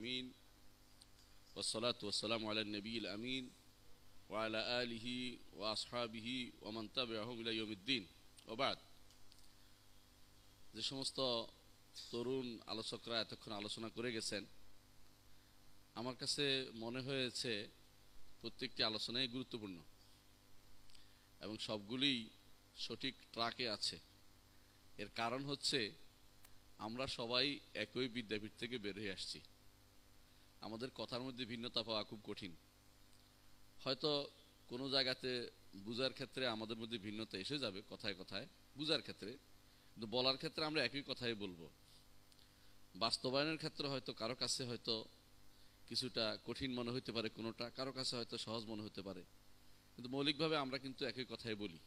الأمين والصلاة والسلام على النبي الأمين وعلى آله وأصحابه ومن تبعهم إلى يوم الدين وبعد যে সমস্ত তরুণ আলোচকরা এতক্ষণ আলোচনা করে গেছেন আমার কাছে মনে হয়েছে প্রত্যেকটি আলোচনাই গুরুত্বপূর্ণ এবং সবগুলি সঠিক ট্রাকে আছে এর কারণ হচ্ছে আমরা সবাই একই বিদ্যাপীঠ থেকে বের হয়ে আসছি আমাদের কথার মধ্যে ভিন্নতা পাওয়া খুব কঠিন হয়তো কোনো জায়গাতে বুঝার ক্ষেত্রে আমাদের মধ্যে ভিন্নতা এসে যাবে কথায় কথায় বুঝার ক্ষেত্রে কিন্তু বলার ক্ষেত্রে আমরা একই কথাই বলবো বাস্তবায়নের ক্ষেত্রে হয়তো কারো কাছে হয়তো কিছুটা কঠিন মনে হতে পারে কোনোটা কারো কাছে হয়তো সহজ মনে হতে পারে কিন্তু মৌলিকভাবে আমরা কিন্তু একই কথাই বলি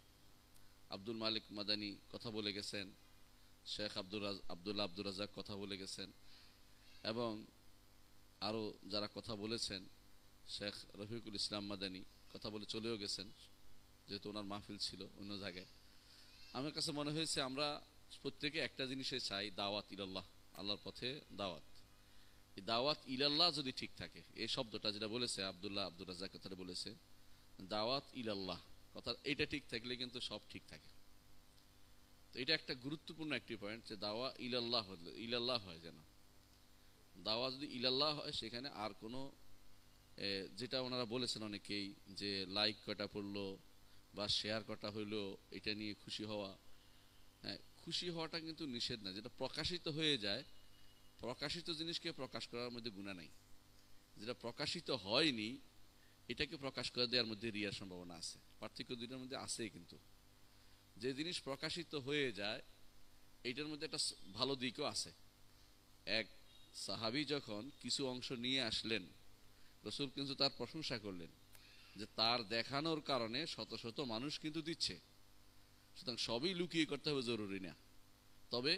আব্দুল মালিক মাদানি কথা বলে গেছেন শেখ আব্দুল আব্দুল্লা আব্দুল রাজাক কথা বলে গেছেন এবং আরও যারা কথা বলেছেন শেখ রফিকুল ইসলাম মাদানি কথা বলে চলেও গেছেন যেহেতু ওনার মাহফিল ছিল অন্য জায়গায় আমার কাছে মনে হয়েছে আমরা প্রত্যেকে একটা জিনিসে চাই দাওয়াত ইলাল্লাহ আল্লাহর পথে দাওয়াত এই দাওয়াত ইলাল্লাহ যদি ঠিক থাকে এই শব্দটা যেটা বলেছে আবদুল্লাহ আব্দুল রাজা কথাটা বলেছে দাওয়াত ইলাল্লাহ কথা এটা ঠিক থাকলে কিন্তু সব ঠিক থাকে তো এটা একটা গুরুত্বপূর্ণ একটি পয়েন্ট যে দাওয়া ইলাল্লাহ ইলাল্লাহ হয় যেন দাওয়া যদি ইলাল্লাহ হয় সেখানে আর কোনো যেটা ওনারা বলেছেন অনেকেই যে লাইক কটা পড়লো বা শেয়ার কটা হইলো এটা নিয়ে খুশি হওয়া হ্যাঁ, খুশি হওয়াটা কিন্তু নিষেধ না যেটা প্রকাশিত হয়ে যায় প্রকাশিত জিনিসকে প্রকাশ করার মধ্যে গুণা নাই যেটা প্রকাশিত হয়নি এটাকে প্রকাশ করে দেওয়ার মধ্যে রিয়ার সম্ভাবনা আছে পার্থক্য দুইটার মধ্যে আছেই কিন্তু যে জিনিস প্রকাশিত হয়ে যায় এটার মধ্যে একটা ভালো দিকও আছে এক সাহাবি যখন কিছু অংশ নিয়ে আসলেন রসুল কিন্তু তার প্রশংসা করলেন যে তার দেখানোর কারণে শত শত মানুষ কিন্তু দিচ্ছে সুতরাং সবই লুকিয়ে করতে হবে জরুরি না তবে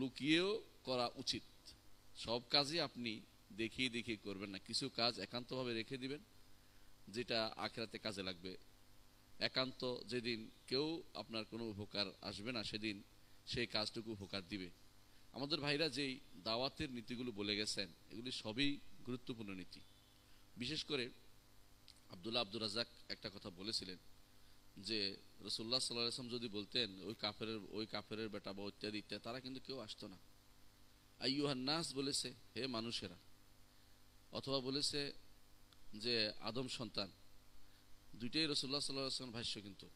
লুকিয়েও করা উচিত সব কাজই আপনি দেখিয়ে দেখিয়ে করবেন না কিছু কাজ একান্তভাবে রেখে দিবেন যেটা আখেরাতে কাজে লাগবে একান্ত যেদিন কেউ আপনার কোনো উপকার আসবে না সেদিন সেই কাজটুকু উপকার দিবে আমাদের ভাইরা যেই দাওয়াতের নীতিগুলো বলে গেছেন এগুলি সবই গুরুত্বপূর্ণ নীতি বিশেষ করে আবদুল্লাহ আব্দুর রাজাক একটা কথা বলেছিলেন যে রসুল্লাহ সাল্লাহ আসলাম যদি বলতেন ওই কাফের ওই কাফের বেটা বা ইত্যাদি ইত্যাদি তারা কিন্তু কেউ আসতো না আইয়ুহান্নাস বলেছে হে মানুষেরা অথবা বলেছে যে আদম সন্তান দুইটাই রসুল্লাহ সাল্লাহ আসলাম ভাষ্য কিন্তু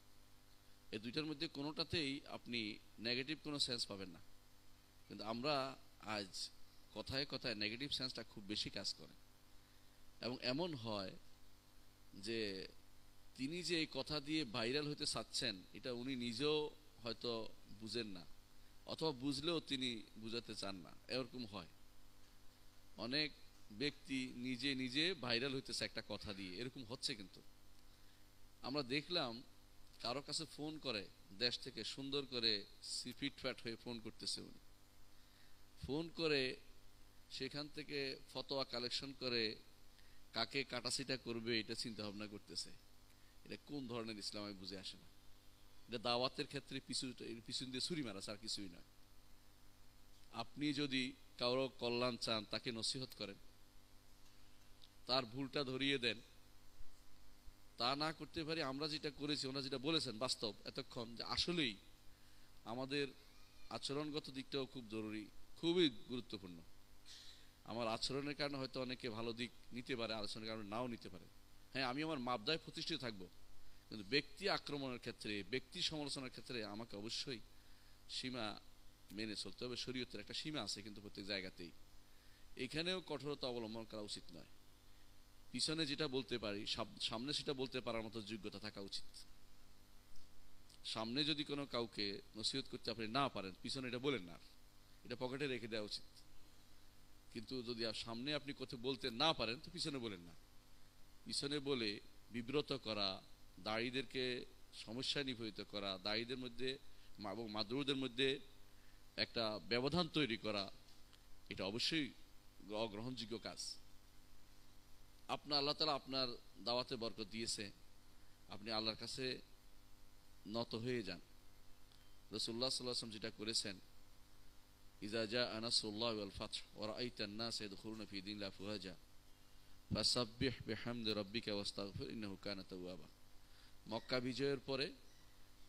এই দুইটার মধ্যে কোনোটাতেই আপনি নেগেটিভ কোনো সেন্স পাবেন না কিন্তু আমরা আজ কথায় কথায় নেগেটিভ সেন্সটা খুব বেশি কাজ করে এবং এমন হয় যে তিনি যে এই কথা দিয়ে ভাইরাল হতে চাচ্ছেন এটা উনি নিজেও হয়তো বুঝেন না অথবা বুঝলেও তিনি বুঝাতে চান না এরকম হয় অনেক ব্যক্তি নিজে নিজে ভাইরাল হইতেছে একটা কথা দিয়ে এরকম হচ্ছে কিন্তু আমরা দেখলাম কারো কাছে ফোন করে দেশ থেকে সুন্দর করে ফ্যাট হয়ে ফোন করতেছে উনি ফোন করে সেখান থেকে ফতোয়া কালেকশন করে কাকে কাটাছিটা করবে এটা চিন্তা ভাবনা করতেছে এটা কোন ধরনের ইসলাম আমি বুঝে আসে না এটা দাওয়াতের ক্ষেত্রে পিছু পিছন দিয়ে ছুরি মারা আর কিছুই নয় আপনি যদি কারো কল্যাণ চান তাকে নসিহত করেন তার ভুলটা ধরিয়ে দেন তা না করতে পারি আমরা যেটা করেছি ওনারা যেটা বলেছেন বাস্তব এতক্ষণ যে আসলেই আমাদের আচরণগত দিকটাও খুব জরুরি খুবই গুরুত্বপূর্ণ আমার আচরণের কারণে হয়তো অনেকে ভালো দিক নিতে পারে আলোচনার কারণে নাও নিতে পারে হ্যাঁ আমি আমার মাপদায় প্রতিষ্ঠিত থাকবো কিন্তু ব্যক্তি আক্রমণের ক্ষেত্রে ব্যক্তি সমালোচনার ক্ষেত্রে আমাকে অবশ্যই সীমা মেনে চলতে হবে শরীয়তের একটা সীমা আছে কিন্তু প্রত্যেক জায়গাতেই এখানেও কঠোরতা অবলম্বন করা উচিত নয় পিছনে যেটা বলতে পারি সামনে সেটা বলতে পারার মতো যোগ্যতা থাকা উচিত সামনে যদি কোনো কাউকে নসিহত করতে আপনি না পারেন পিছনে এটা বলেন না এটা পকেটে রেখে দেওয়া উচিত কিন্তু যদি সামনে আপনি কথা বলতে না পারেন তো পিছনে বলেন না পিছনে বলে বিব্রত করা দাড়িদেরকে সমস্যায় নিভাবিত করা দাড়িদের মধ্যে এবং মাদ্রুদের মধ্যে একটা ব্যবধান তৈরি করা এটা অবশ্যই অগ্রহণযোগ্য কাজ আপনার আল্লাহ তালা আপনার দাওয়াতে বরকত দিয়েছে আপনি আল্লাহর কাছে নত হয়ে যান রসুল্লাহ সাল্লাহ যেটা করেছেন إذا جاء نصر الله والفتح ورأيت الناس يدخلون في دين الله فهجا ফাসাব্বিহ বিহামদি রব্বিকা ওয়াস্তাগফির ইন্নাহু কানা তাওয়াবা মক্কা বিজয়ের পরে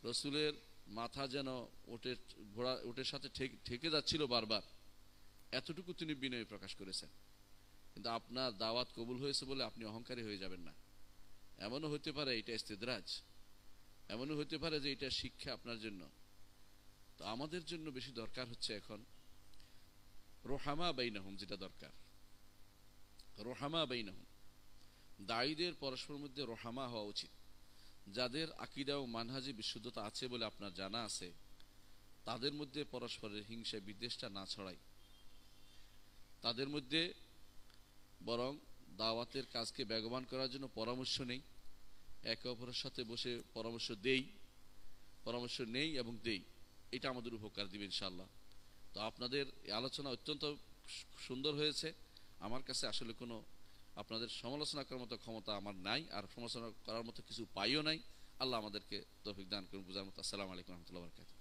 রসুলের মাথা যেন ওটের ঘোড়া ওটের সাথে ঠেকে যাচ্ছিল বারবার এতটুকু তিনি বিনয় প্রকাশ করেছেন কিন্তু আপনার দাওয়াত কবুল হয়েছে বলে আপনি অহংকারী হয়ে যাবেন না এমনও হতে পারে এটা স্তেদরাজ এমনও হতে পারে যে এটা শিক্ষা আপনার জন্য তো আমাদের জন্য বেশি দরকার হচ্ছে এখন রোহামা বাইনাহুম যেটা দরকার রোহামা বাইনাহুম দায়ীদের পরস্পরের মধ্যে রোহামা হওয়া উচিত যাদের আকিদা ও মানহাজি বিশুদ্ধতা আছে বলে আপনার জানা আছে তাদের মধ্যে পরস্পরের হিংসা বিদ্বেষটা না ছড়াই তাদের মধ্যে বরং দাওয়াতের কাজকে বেগবান করার জন্য পরামর্শ নেই একে অপরের সাথে বসে পরামর্শ দেই পরামর্শ নেই এবং দেই এটা আমাদের উপকার দিবে ইনশাল্লাহ তো আপনাদের আলোচনা অত্যন্ত সুন্দর হয়েছে আমার কাছে আসলে কোনো আপনাদের সমালোচনা করার মতো ক্ষমতা আমার নাই আর সমালোচনা করার মতো কিছু পাইও নাই আল্লাহ আমাদেরকে তৌফিক দান করুন বুঝার মতো আসসালামু আলাইকুম রহমতুল্লাহ